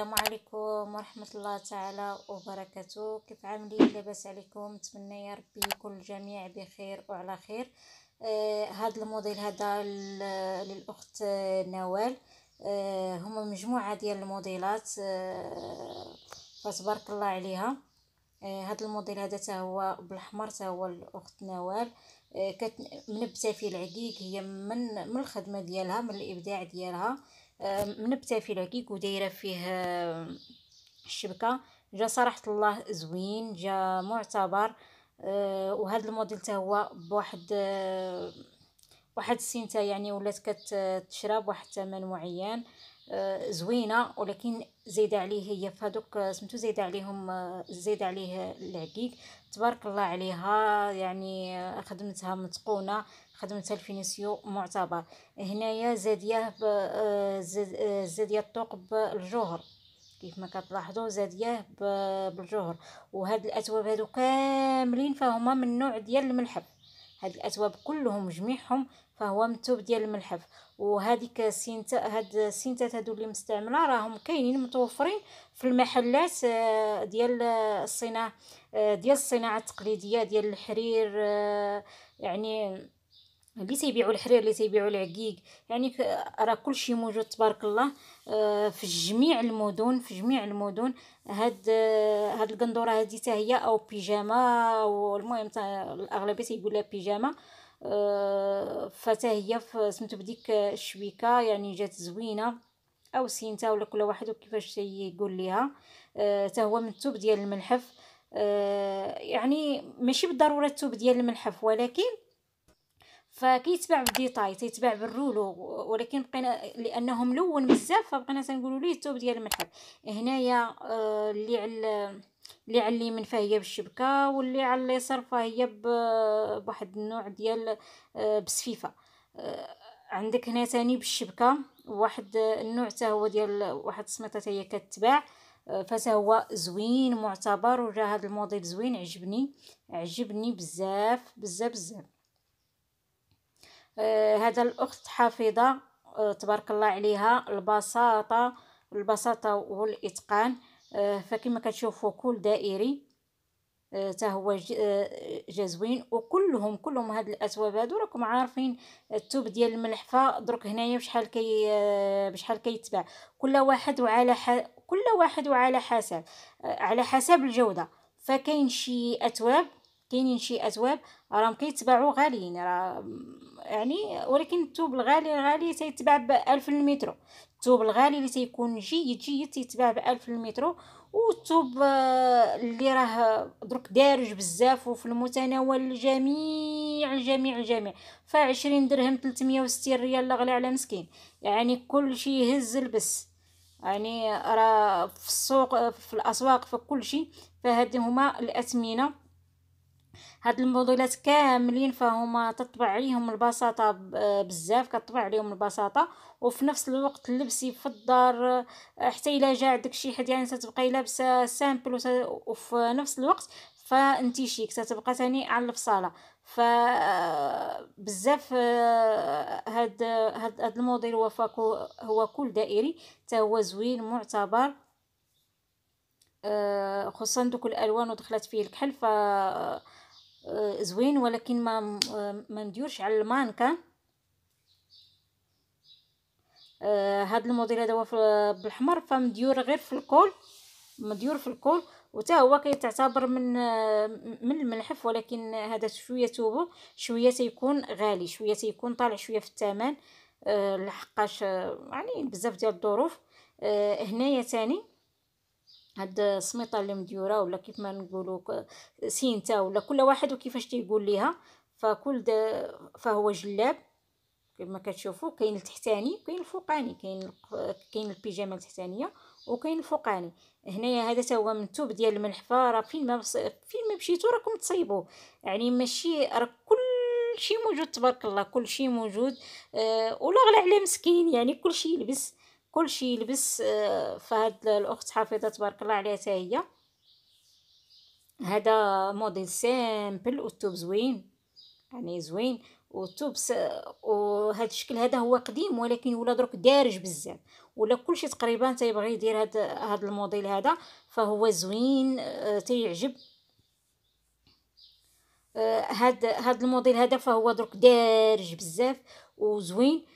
السلام عليكم ورحمة الله تعالى وبركاته كيف عاملين لاباس عليكم نتمنى يا ربي يكون الجميع بخير وعلى خير آه هاد الموديل هذا للاخت نوال آه هما مجموعة ديال الموديلات آه فتبارك الله عليها آه هاد الموديل هذا تا هو بالاحمر تا هو الاخت نوال آه كت منبته فيه العقيق هي من من الخدمه ديالها من الابداع ديالها آه آه، منبتفله كيك ودايره فيه آه، الشبكه جا صراحه الله زوين جا معتبر آه، وهذا الموديل تا هو بواحد واحد السنتة يعني ولات كتشرب واحد الثمن معين آه، زوينه ولكن زايده عليه هي فهادوك آه، سميتو زايده عليهم آه، زايده عليه العقيق تبارك الله عليها يعني خدمتها متقونه خدمتها الفينيسيو معتبر هنايا زادياه زاديه الطوق بالجوهر كيف ما كتلاحظوا زادياه بالجوهر وهاد الاثواب هادو كاملين فهما من نوع ديال الملحب هاد الاثواب كلهم جميعهم فهو منتوب ديال الملحف وهذيك السينتا هاد السينتات هادو اللي مستعمله راهم كاينين متوفرين في المحلات آه، ديال الصناعه آه، ديال الصناعه التقليديه ديال الحرير آه، يعني اللي تيبيعوا الحرير اللي تيبيعوا العقيق يعني راه كلشي موجود تبارك الله في جميع المدن في جميع المدن هاد هاد القندوره هادي حتى هي او بيجاما والمهم الاغلبيه تيقول لها بيجاما آه، فتا هي سميتو بديك الشبيكه يعني جات زوينه او سينتا ولا كل واحد وكيفاش يقول ليها حتى آه، هو من التوب ديال الملحف آه، يعني ماشي بالضروره التوب ديال الملحف ولكن فكيتباع بالديطاي تيتباع بالرولو ولكن بقينا لانهم لون بزاف فبقينا تنقولوا ليه التوب ديال الملحف هنايا اللي على اللي على اليمين فهي بالشبكه واللي على اليسار فهي بواحد النوع ديال آه، بسفيفه آه، عندك هنا ثاني بالشبكه واحد النوع حتى هو ديال واحد السميطه هي كتباع آه، فتا هو زوين معتبر وجا هذا الموديل زوين عجبني عجبني بزاف بزاف بزاف آه هذا الاخت حافظه آه تبارك الله عليها البساطه البساطه والاتقان آه، فكما كتشوفوا كل دائري آه، تا هو آه، جزوين وكلهم كلهم هاد الاثواب هادو راكم عارفين التوب ديال الملحفه درك هنايا بشحال كي بشحال كيتباع كل واحد وعلى كل واحد وعلى حسب على حسب الجوده فكاين شي اثواب كاينين شي اثواب راهم كيتباعوا غاليين راه يعني ولكن التوب الغالي الغالي تيتباع ب 1000 المتر الثوب الغالي اللي تيكون جيد جيد تيتباع بألف المترو والثوب آه، اللي راه درك دارج بزاف وفي المتناول الجميع الجميع الجميع فعشرين درهم تلتمية وستين ريال لا غلى على مسكين يعني كل شيء يهز البس يعني راه في السوق في الاسواق في كل شيء فهذه هما الاثمنه هاد الموديلات كاملين فهما تطبع عليهم البساطه آه، بزاف كطبع عليهم البساطه وفي نفس الوقت لبسي في الدار آه، حتى الا جا عندك شي حد يعني تتبقاي لابسه سامبل وفي نفس الوقت فانتي شيك تتبقى تاني على الفصاله ف آه، بزاف هاد هاد, هاد الموديل هو فاكو هو كل دائري حتى هو زوين معتبر خصوصا دوك الالوان ودخلت فيه الكحل ف زوين ولكن ما ما نديرش على المانكا آه، هاد الموديل هذا هو بالاحمر فمديور غير في الكول مديور في الكول وتا هو كيتعتبر من آه، من الملحف ولكن هذا شويه توبو شويه تيكون غالي شويه تيكون طالع شويه في الثمن آه، لحقاش يعني بزاف ديال الظروف هنايا تاني هاد السميطه اللي مديوره ولا كيف ما نقولوا سينتا ولا كل واحد وكيفاش تيقول ليها فكل ده فهو جلاب كما كتشوفوا كاين التحتاني وكاين الفوقاني كاين كاين البيجامه التحتانيه وكاين الفوقاني هنايا هذا هو من التوب ديال الملحفه راه فين ما فين ما مشيتو راكم تصيبوه يعني ماشي راه كل موجود تبارك الله كلشي موجود أه ولا غلا على مسكين يعني كلشي يلبس يلبس كلشي يلبس آه، فهاد الاخت حفيظه تبارك الله عليها تاهي هي هذا موديل سامبل والثوب زوين يعني زوين والثوب وهذا الشكل هذا هو قديم ولكن ولا دروك دارج بزاف ولا كلشي تقريبا تيبغي يدير هذا هذا الموديل هذا فهو زوين آه، تيعجب آه، هاد هاد الموديل هذا فهو دروك دارج بزاف وزوين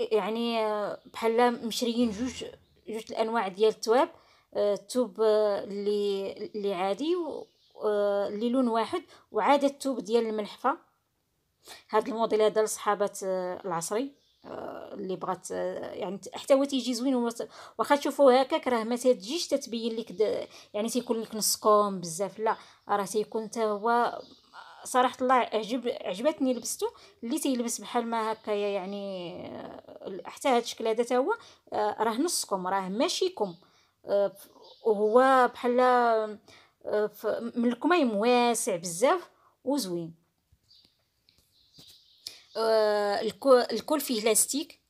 يعني آه، بحال مشريين جوج جوج الانواع ديال التواب آه، التوب آه، اللي اللي عادي اللي لون واحد وعاد التوب ديال الملحفه هاد الموديل هذا لصحابات العصري اللي بغات يعني حتى هو تيجي زوين واخا تشوفوه هكاك راه ما تجيش تتبين لك يعني تيكون لك نص كوم بزاف لا راه تيكون حتى هو صراحه الله عجب عجبتني لبستو اللي تيلبس بحال ما هكايا يعني آه، حتى هاد الشكل هذا تا هو آه، راه نصكم راه ماشيكم آه، وهو بحال من الكميم واسع بزاف وزوين الكل فيه لاستيك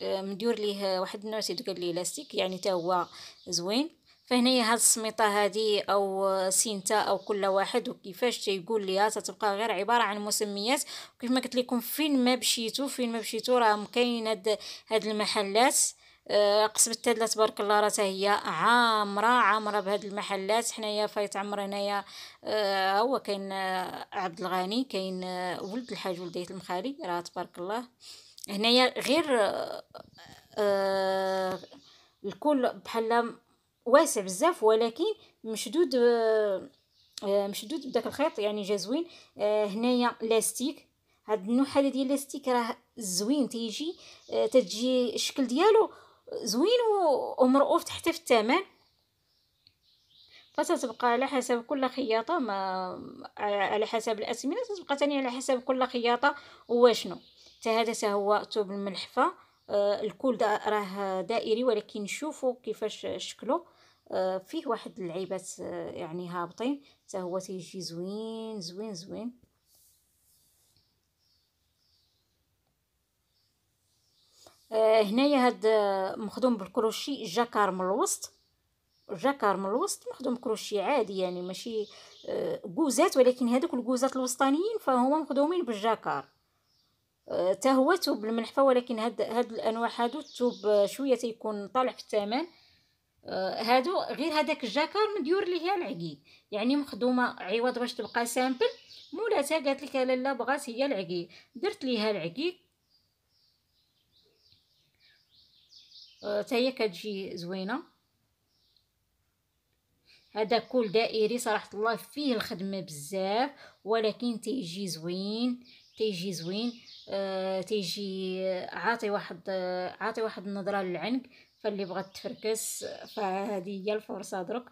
مدير ليه واحد النوع تيدقل ليه لاستيك يعني تا هو زوين فهنايا هاد السميطة هادي أو سينتا أو كل واحد وكيفاش تيقول ليها آه، تتبقى غير عبارة عن مسميات وكيف ما قلت لكم فين ما مشيتو فين ما مشيتو راه مكاين هاد هاد المحلات آه، قسم التادلة تبارك الله راه هي عامرة عامرة بهاد المحلات حنايا فايت عمر هنايا آه، هو كاين عبد الغني كاين ولد الحاج ولدية المخالي راه تبارك الله هنايا غير الكل بحال واسع بزاف ولكن مشدود آه، آه، مشدود بداك الخيط يعني جا زوين آه، هنايا لاستيك هاد النوع هذا ديال لاستيك راه زوين تيجي تتجي الشكل ديالو زوين ومرؤوف تحت في الثمن فتتبقى على حسب كل خياطه ما على حسب الاسمنه تتبقى تاني على حسب كل خياطه واشنو حتى هذا هو ثوب الملحفه آه، الكل دا راه دائري ولكن شوفوا كيفاش شكله آه، فيه واحد اللعيبات آه، يعني هابطين حتى هو تيجي زوين زوين زوين هنايا هاد مخدوم بالكروشي جاكار من الوسط جاكار من الوسط مخدوم كروشي عادي يعني ماشي كوزات ولكن هادوك الكوزات الوسطانيين فهما مخدومين بالجاكار آه، تهوى توب المنحفه ولكن هاد هاد الانواع هادو التوب آه، شويه تيكون طالع في الثمن آه، هادو غير هذاك الجاكار مديور ليها العقيق يعني مخدومه عوض باش تبقى سامبل مولاتها قالت لك لا بغات هي العقيق درت ليها العقيق حتى هي كتجي زوينه هذا كل دائري صراحه الله فيه الخدمه بزاف ولكن تيجي زوين تيجي زوين آه، تيجي عاطي واحد آه، عاطي واحد النظره للعنق فاللي بغات تفركس فهذه هي الفرصة درك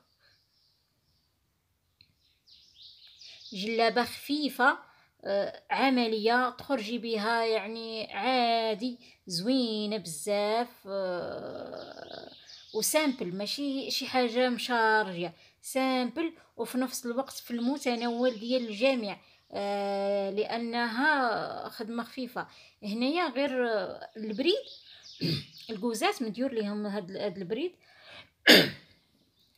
جلابة خفيفة آه، عملية تخرجي بها يعني عادي زوينة بزاف وسامبل ماشي شي حاجة مشارجة سامبل وفي نفس الوقت في المتناول ديال الجميع آه، لانها خدمه خفيفه هنايا غير البريد الكوزات مديور ليهم هاد البريد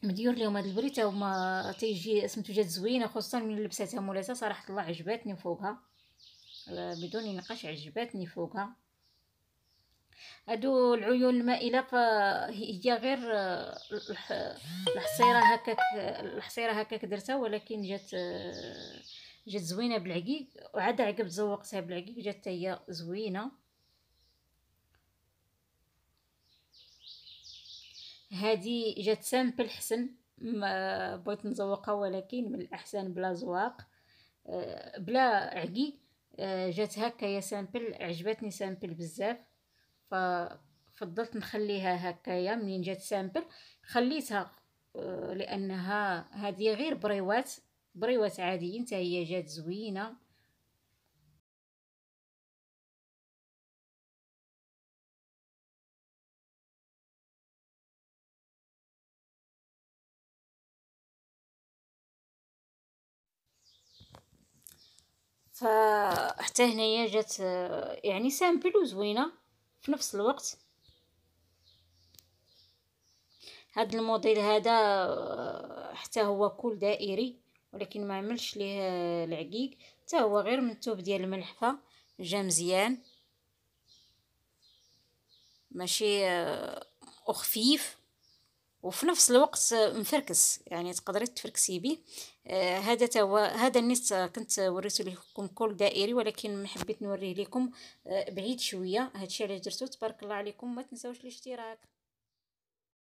مديور لهم هاد البريد هما تيجي سمتو جات زوينه خصوصا من لبساتها مولاتها صراحه الله عجباتني فوقها آه، بدون نقاش عجباتني فوقها هادو العيون المائله هي غير آه، الحصيره هكاك الحصيره هكاك درتها ولكن جات جات زوينه بالعقيق وعاد عقب زوقتها بالعقيق جات هي زوينه هادي جات سامبل حسن ما بغيت نزوقها ولكن من الاحسن بلا زواق آه، بلا عقيق آه، جات هكا يا سامبل عجبتني سامبل بزاف ففضلت نخليها هكايا منين جات سامبل خليتها آه، لانها هذه غير بريوات بريوات عاديين حتى هي جات زوينه فحتى هنايا جات يعني سامبل وزوينه في نفس الوقت هاد الموديل هذا حتى هو كل دائري ولكن ما عملش ليه العقيق حتى هو غير من الثوب ديال الملحفه جا مزيان ماشي وخفيف آه، وفي نفس الوقت آه، مفركس يعني تقدري تفركسي به آه هذا توا هذا النت آه، كنت وريته لكم كل دائري ولكن حبيت نوريه لكم آه بعيد شويه هادشي علاش درتو تبارك الله عليكم ما تنساوش الاشتراك